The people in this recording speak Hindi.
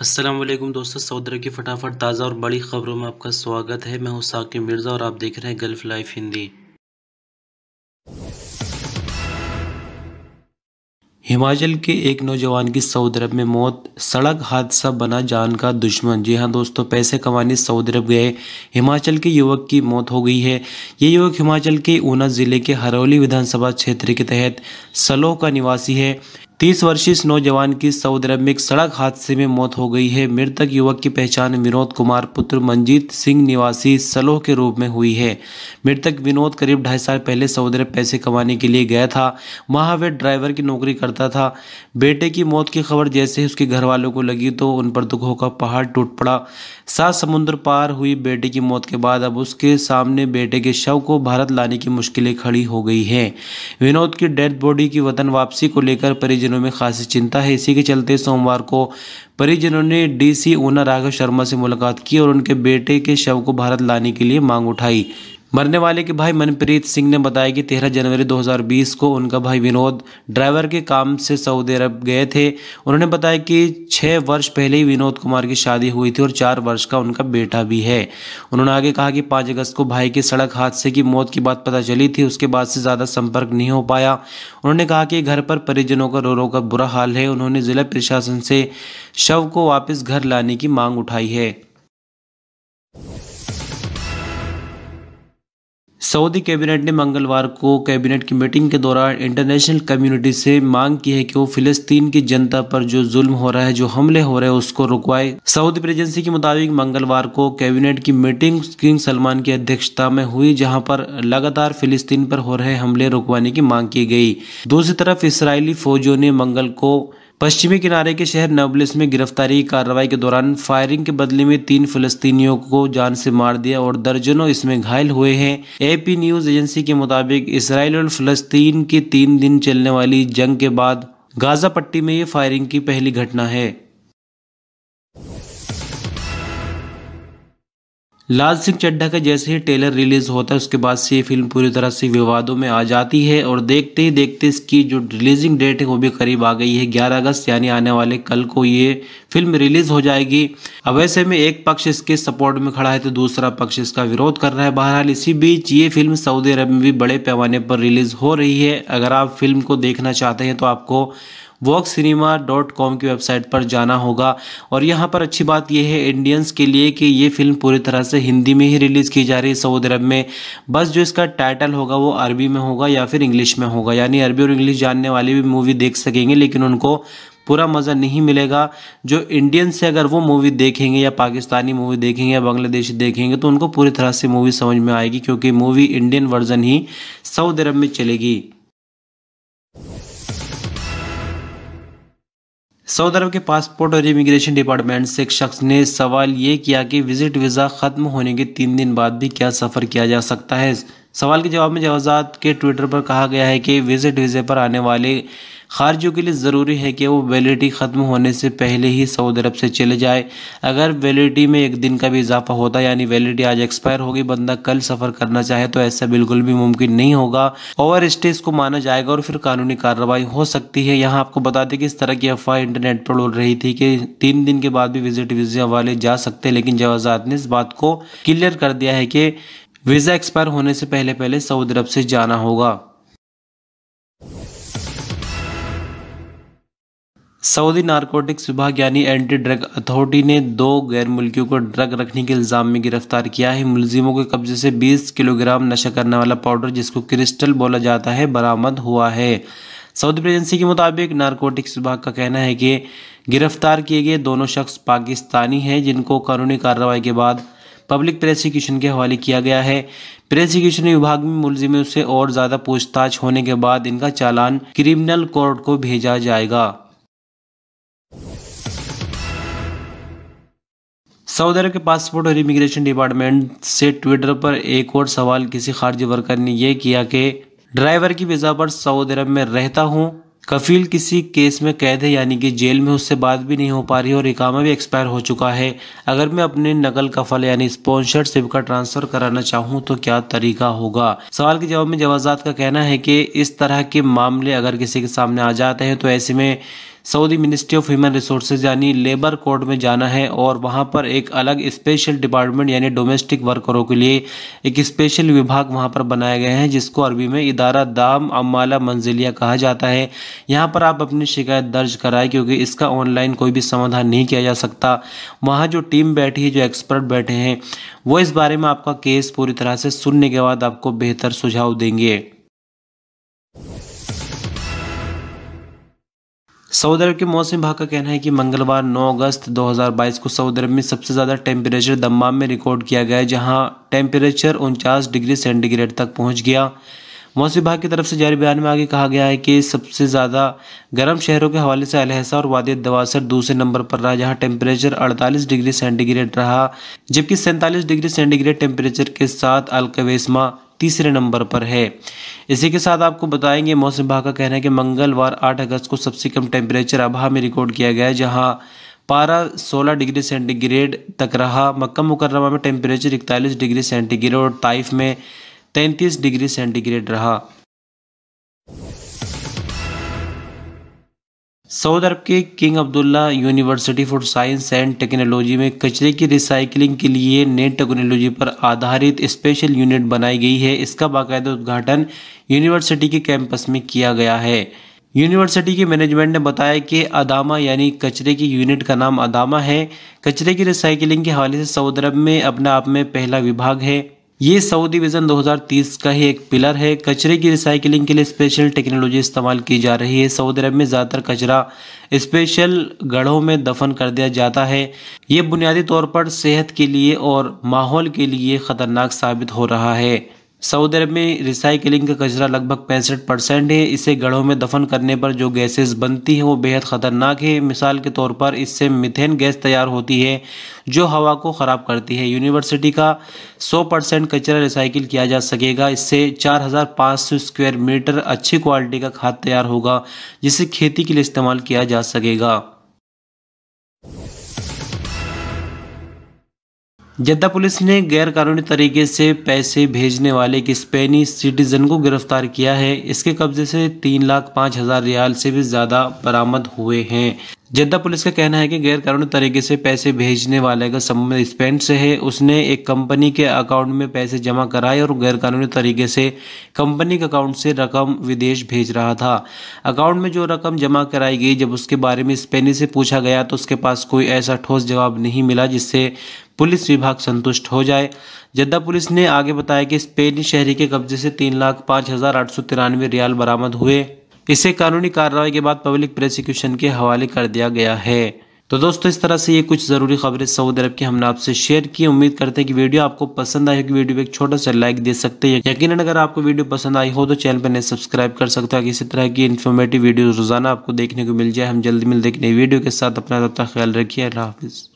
असलम दोस्तों सऊदरा की फटाफट ताज़ा और बड़ी खबरों में आपका स्वागत है मैं हूं साकिब मिर्ज़ा और आप देख रहे हैं गल्फ़ लाइफ हिंदी हिमाचल के एक नौजवान की सऊदी अरब में मौत सड़क हादसा बना जान का दुश्मन जी हाँ दोस्तों पैसे कमाने सऊदी अरब गए हिमाचल के युवक की मौत हो गई है ये युवक हिमाचल के ऊना ज़िले के हरौली विधानसभा क्षेत्र के तहत सलोह का निवासी है तीस वर्षीय इस नौजवान की सऊदी अरब में एक सड़क हादसे में मौत हो गई है मृतक युवक की पहचान विनोद कुमार पुत्र मंजीत सिंह निवासी सलोह के रूप में हुई है मृतक विनोद करीब ढाई साल पहले सऊदी अरब पैसे कमाने के लिए गया था वहां वह ड्राइवर की नौकरी करता था बेटे की मौत की खबर जैसे ही उसके घर वालों को लगी तो उन पर दुखों का पहाड़ टूट पड़ा सात समुद्र पार हुई बेटे की मौत के बाद अब उसके सामने बेटे के शव को भारत लाने की मुश्किलें खड़ी हो गई हैं विनोद की डेड बॉडी की वतन वापसी को लेकर परिजन परिजनों में खासी चिंता है इसी के चलते सोमवार को परिजनों ने डीसी ऊना राघव शर्मा से मुलाकात की और उनके बेटे के शव को भारत लाने के लिए मांग उठाई मरने वाले के भाई मनप्रीत सिंह ने बताया कि 13 जनवरी 2020 को उनका भाई विनोद ड्राइवर के काम से सऊदी अरब गए थे उन्होंने बताया कि छः वर्ष पहले ही विनोद कुमार की शादी हुई थी और चार वर्ष का उनका बेटा भी है उन्होंने आगे कहा कि 5 अगस्त को भाई के सड़क हादसे की मौत की बात पता चली थी उसके बाद से ज़्यादा संपर्क नहीं हो पाया उन्होंने कहा कि घर पर परिजनों का रो रो का बुरा हाल है उन्होंने ज़िला प्रशासन से शव को वापस घर लाने की मांग उठाई है सऊदी कैबिनेट ने मंगलवार को कैबिनेट की मीटिंग के दौरान इंटरनेशनल कम्युनिटी से मांग की है कि वो फिलिस्तीन की जनता पर जो जुल्म हो रहा है जो हमले हो रहे हैं उसको रुकवाए सऊदी प्रेजेंसी के मुताबिक मंगलवार को कैबिनेट की मीटिंग किंग सलमान की अध्यक्षता में हुई जहां पर लगातार फिलिस्तीन पर हो रहे हमले रुकवाने की मांग की गई दूसरी तरफ इसराइली फौजियों ने मंगल को पश्चिमी किनारे के शहर नबलिस में गिरफ्तारी कार्रवाई के दौरान फायरिंग के बदले में तीन फलस्तीनियों को जान से मार दिया और दर्जनों इसमें घायल हुए हैं एपी न्यूज एजेंसी के मुताबिक इसराइल और फलस्तीन की तीन दिन चलने वाली जंग के बाद गाजा पट्टी में ये फायरिंग की पहली घटना है लाल सिंह चड्ढा का जैसे ही ट्रेलर रिलीज़ होता है उसके बाद से ये फिल्म पूरी तरह से विवादों में आ जाती है और देखते ही देखते इसकी जो रिलीजिंग डेट है वो भी करीब आ गई है 11 अगस्त यानी आने वाले कल को ये फिल्म रिलीज़ हो जाएगी अब ऐसे में एक पक्ष इसके सपोर्ट में खड़ा है तो दूसरा पक्ष इसका विरोध कर रहा है बहरहाल इसी बीच ये फिल्म सऊदी अरब में भी बड़े पैमाने पर रिलीज़ हो रही है अगर आप फिल्म को देखना चाहते हैं तो आपको वॉक सिनेमा डॉट कॉम की वेबसाइट पर जाना होगा और यहाँ पर अच्छी बात यह है इंडियंस के लिए कि ये फिल्म पूरी तरह से हिंदी में ही रिलीज़ की जा रही है सऊदी अरब में बस जो इसका टाइटल होगा वो अरबी में होगा या फिर इंग्लिश में होगा यानी अरबी और इंग्लिश जानने वाले भी मूवी देख सकेंगे लेकिन उनको पूरा मज़ा नहीं मिलेगा जो इंडियन से अगर वो मूवी देखेंगे या पाकिस्तानी मूवी देखेंगे या बांग्लादेशी देखेंगे तो उनको पूरी तरह से मूवी समझ में आएगी क्योंकि मूवी इंडियन वर्जन ही सऊदी अरब में चलेगी सऊदी अरब के पासपोर्ट और इमिग्रेशन डिपार्टमेंट से एक शख्स ने सवाल ये किया कि विजिट वीज़ा ख़त्म होने के तीन दिन बाद भी क्या सफ़र किया जा सकता है सवाल के जवाब में जवाजात के ट्विटर पर कहा गया है कि विजिट वीज़े पर आने वाले खारजों के लिए ज़रूरी है कि वो वैलिडिटी ख़त्म होने से पहले ही सऊदी अरब से चले जाए अगर वैलिडिटी में एक दिन का भी इजाफा होता यानी वैलिडिटी आज एक्सपायर होगी बंदा कल सफ़र करना चाहे तो ऐसा बिल्कुल भी मुमकिन नहीं होगा ओवर स्टेज को माना जाएगा और फिर कानूनी कार्रवाई हो सकती है यहाँ आपको बता दें कि इस तरह की अफवाह इंटरनेट पर उड़ रही थी कि तीन दिन के बाद भी विजिट वीज़ा वाले जा सकते लेकिन जवाजात ने इस बात को क्लियर कर दिया है कि वीज़ा एक्सपायर होने से पहले पहले सऊदी अरब से जाना होगा सऊदी नारकोटिक्स विभाग यानी एंटी ड्रग अथॉरिटी ने दो गैर मुल्कियों को ड्रग रखने के इल्ज़ाम में गिरफ्तार किया है मुलजिमों के कब्जे से 20 किलोग्राम नशा करने वाला पाउडर जिसको क्रिस्टल बोला जाता है बरामद हुआ है सऊदी एजेंसी के मुताबिक नारकोटिक्स विभाग का कहना है कि गिरफ्तार किए गए दोनों शख्स पाकिस्तानी हैं जिनको कानूनी कार्रवाई के बाद पब्लिक प्रोसिक्यूशन के हवाले किया गया है प्रोसिक्यूशन विभाग में मुलजिमों से और ज़्यादा पूछताछ होने के बाद इनका चालान क्रिमिनल कोर्ट को भेजा जाएगा सऊदी अरब के पासपोर्ट और इमिग्रेशन डिपार्टमेंट से ट्विटर पर एक और सवाल किसी खारजी वर्कर ने यह किया कि ड्राइवर की वीज़ा पर सऊदी अरब में रहता हूँ कफील किसी केस में कैद है यानी कि जेल में उससे बात भी नहीं हो पा रही और इकामा भी एक्सपायर हो चुका है अगर मैं अपने नकल कफल यानी स्पॉन्सरशिप का ट्रांसफर कराना चाहूँ तो क्या तरीका होगा सवाल के जवाब में जवाजात का कहना है कि इस तरह के मामले अगर किसी के सामने आ जाते हैं तो ऐसे में Saudi ministry of human resources यानी लेबर कोड में जाना है और वहाँ पर एक अलग स्पेशल डिपार्टमेंट यानी डोमेस्टिक वर्करों के लिए एक स्पेशल विभाग वहाँ पर बनाए गए हैं जिसको अरबी में इदारा दाम अम्बाला मंजिलिया कहा जाता है यहाँ पर आप अपनी शिकायत दर्ज कराएं क्योंकि इसका ऑनलाइन कोई भी समाधान नहीं किया जा सकता वहाँ जो टीम बैठी है जो एक्सपर्ट बैठे हैं वो इस बारे में आपका केस पूरी तरह से सुनने के बाद आपको बेहतर सुझाव देंगे सऊदी अरब के मौसम विभाग का कहना है कि मंगलवार 9 अगस्त 2022 को सऊदी अरब में सबसे ज़्यादा टेम्परेचर दमाम में रिकॉर्ड किया गया जहां टेम्परेचर उनचास डिग्री सेंटीग्रेड तक पहुंच गया मौसम विभाग की तरफ से जारी बयान में आगे कहा गया है कि सबसे ज़्यादा गर्म शहरों के हवाले से अलहसा और वाद दवासर दूसरे नंबर पर रहा जहां टेम्परेचर 48 डिग्री सेंटीग्रेड रहा जबकि सैंतालीस डिग्री सेंटीग्रेड टेम्परेचर के साथ अलकवेसमा तीसरे नंबर पर है इसी के साथ आपको बताएंगे मौसम विभाग का कहना है कि मंगलवार 8 अगस्त को सबसे कम टेम्परेचर अबहा में रिकॉर्ड किया गया जहां पारा 16 डिग्री सेंटीग्रेड तक रहा मक्का मुकरमा में टेम्परेचर इकतालीस डिग्री सेंटीग्रेड और ताइफ में तैंतीस डिग्री सेंटीग्रेड रहा सऊद अरब के king Abdullah university for science and technology में कचरे की रिसाइकलिंग के लिए नई टेक्नोलॉजी पर आधारित स्पेशल यूनिट बनाई गई है इसका बाकायदा उद्घाटन यूनिवर्सिटी के कैंपस में किया गया है यूनिवर्सिटी के मैनेजमेंट ने बताया कि अदामा यानी कचरे की यूनिट का नाम अदामा है कचरे की रिसाइकिलिंग के हवाले से सऊदी अरब में अपने आप में पहला विभाग है ये सऊदी विजन 2030 का ही एक पिलर है कचरे की रिसाइकिलिंग के लिए स्पेशल टेक्नोलॉजी इस्तेमाल की जा रही है सऊदी अरब में ज़्यादातर कचरा स्पेशल गढ़ों में दफन कर दिया जाता है ये बुनियादी तौर पर सेहत के लिए और माहौल के लिए ख़तरनाक साबित हो रहा है सऊदी अरब में रिसाइकिलिंग का कचरा लगभग पैंसठ परसेंट है इसे गढ़ों में दफन करने पर जो गैसेस बनती हैं वो बेहद ख़तरनाक है मिसाल के तौर पर इससे मिथेन गैस तैयार होती है जो हवा को ख़राब करती है यूनिवर्सिटी का 100 परसेंट कचरा रिसाइकिल किया जा सकेगा इससे 4,500 स्क्वायर मीटर अच्छी क्वालिटी का खाद तैयार होगा जिसे खेती के लिए इस्तेमाल किया जा सकेगा जद्दा पुलिस ने गैरकानूनी तरीके से पैसे भेजने वाले एक स्पेनी सिटीजन को गिरफ्तार किया है इसके कब्जे से तीन लाख पाँच हज़ार रियाल से भी ज़्यादा बरामद हुए हैं जद्दा पुलिस का कहना है कि गैरकानूनी तरीके से पैसे भेजने वाले का संबंध स्पेन से है उसने एक कंपनी के अकाउंट में पैसे जमा कराए और गैर कानूनी तरीके से कंपनी के अकाउंट से रकम विदेश भेज रहा था अकाउंट में जो रकम जमा कराई गई जब उसके बारे में स्पेनी से पूछा गया तो उसके पास कोई ऐसा ठोस जवाब नहीं मिला जिससे पुलिस विभाग संतुष्ट हो जाए जद्दा पुलिस ने आगे बताया कि स्पेनी शहरी के कब्जे से तीन लाख पाँच हज़ार आठ सौ तिरानवे रियाल बरामद हुए इसे कानूनी कार्रवाई के बाद पब्लिक प्रोसिक्यूशन के हवाले कर दिया गया है तो दोस्तों इस तरह से ये कुछ ज़रूरी खबरें सऊदी अरब की हमने आपसे शेयर की उम्मीद करते हैं कि वीडियो आपको पसंद आई होगी वीडियो पे एक छोटा सा लाइक दे सकते हैं यकीन अगर आपको वीडियो पसंद आई हो तो चैनल पर नए सब्सक्राइब कर सकते हैं इसी तरह की इन्फॉर्मेटिव वीडियो रोजाना आपको देखने को मिल जाए हम जल्दी मिलते नई वीडियो के साथ अपना ख्याल रखिए अल्लाह हाफिज़